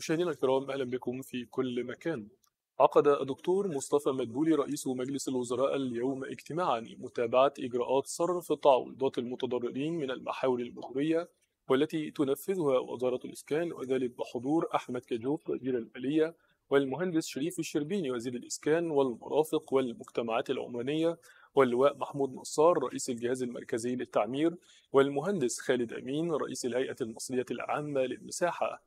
مشاهدينا الكرام اهلا بكم في كل مكان. عقد الدكتور مصطفى مدبولي رئيس مجلس الوزراء اليوم اجتماعا لمتابعه اجراءات صرف تعويضات المتضررين من المحاور المروريه والتي تنفذها وزاره الاسكان وذلك بحضور احمد كجوف وزير الماليه والمهندس شريف الشربيني وزير الاسكان والمرافق والمجتمعات العمرانيه واللواء محمود نصار رئيس الجهاز المركزي للتعمير والمهندس خالد امين رئيس الهيئه المصريه العامه للمساحه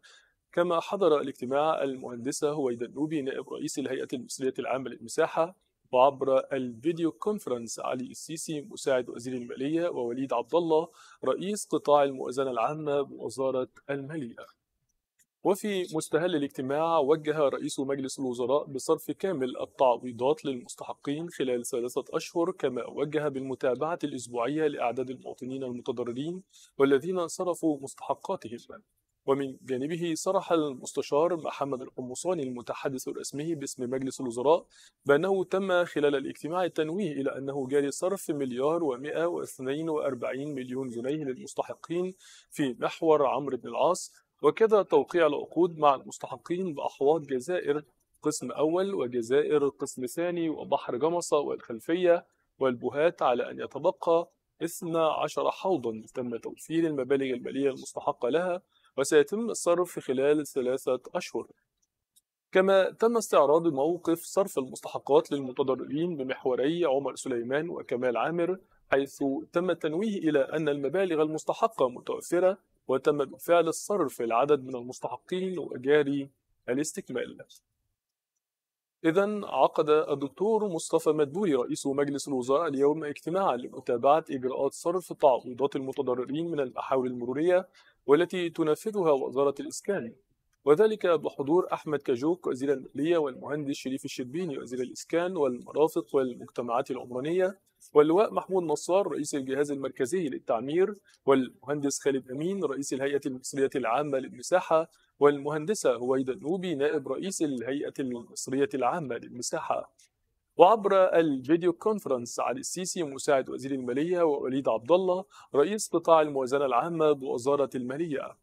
كما حضر الاجتماع المهندسة هويدا النوبي نائب رئيس الهيئة المصرية العامة للمساحة وعبر الفيديو كونفرنس علي السيسي مساعد وزير المالية ووليد عبد الله رئيس قطاع الموازنة العامة بوزارة المالية. وفي مستهل الاجتماع وجه رئيس مجلس الوزراء بصرف كامل التعويضات للمستحقين خلال ثلاثة أشهر كما وجه بالمتابعة الأسبوعية لأعداد المواطنين المتضررين والذين صرفوا مستحقاتهم ومن جانبه صرح المستشار محمد القمصاني المتحدث الرسمي باسم مجلس الوزراء بأنه تم خلال الاجتماع التنويه إلى أنه جاري صرف مليار و142 مليون جنيه للمستحقين في محور عمرو بن العاص وكذا توقيع العقود مع المستحقين بأحواض جزائر قسم أول وجزائر قسم ثاني وبحر جمصة والخلفية والبهات على أن يتبقى 12 حوضا تم توفير المبالغ المالية المستحقة لها وسيتم الصرف في خلال ثلاثة أشهر كما تم استعراض موقف صرف المستحقات للمتضررين بمحوري عمر سليمان وكمال عامر حيث تم التنويه إلى أن المبالغ المستحقة متوفرة وتم بالفعل الصرف العدد من المستحقين وجاري الاستكمال إذا عقد الدكتور مصطفى مدبولي رئيس مجلس الوزراء اليوم اجتماعا لمتابعة إجراءات صرف تعويضات المتضررين من المحاور المرورية والتي تنفذها وزارة الإسكان وذلك بحضور أحمد كاجوك وزير المالية والمهندس شريف الشربيني وزير الإسكان والمرافق والمجتمعات العمرانية واللواء محمود نصار رئيس الجهاز المركزي للتعمير والمهندس خالد أمين رئيس الهيئة المصرية العامة للمساحة والمهندسة هويدا النوبي نائب رئيس الهيئة المصرية العامة للمساحة وعبر الفيديو كونفرنس علي السيسي مساعد وزير المالية ووليد عبد الله رئيس قطاع الموازنة العامة بوزارة المالية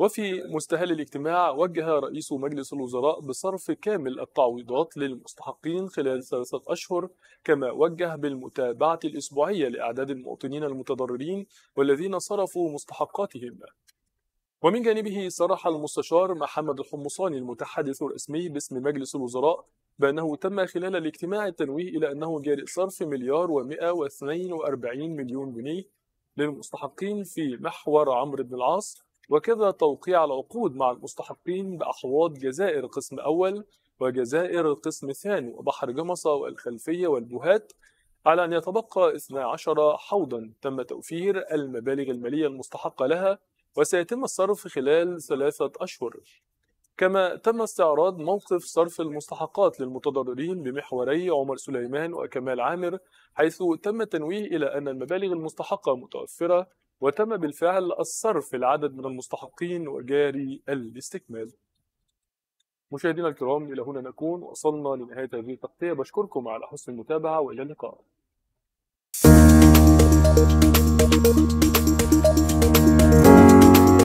وفي مستهل الاجتماع وجه رئيس مجلس الوزراء بصرف كامل التعويضات للمستحقين خلال ثلاثة أشهر كما وجه بالمتابعة الأسبوعية لأعداد المواطنين المتضررين والذين صرفوا مستحقاتهم ومن جانبه صرح المستشار محمد الحمصاني المتحدث الرسمي باسم مجلس الوزراء بأنه تم خلال الاجتماع التنويه إلى أنه جاري صرف مليار و142 مليون جنيه للمستحقين في محور عمرو بن العاص وكذا توقيع العقود مع المستحقين بأحواض جزائر قسم أول وجزائر قسم ثاني وبحر جمصة والخلفية والبهات على أن يتبقى 12 حوضا تم توفير المبالغ المالية المستحقة لها وسيتم الصرف خلال ثلاثة أشهر كما تم استعراض موقف صرف المستحقات للمتضررين بمحوري عمر سليمان وكمال عامر حيث تم التنويه إلى أن المبالغ المستحقة متوفرة وتم بالفعل الصرف العدد من المستحقين وجاري الاستكمال مشاهدينا الكرام إلى هنا نكون وصلنا لنهاية هذه التغطية بشكركم على حسن المتابعة وإلى اللقاء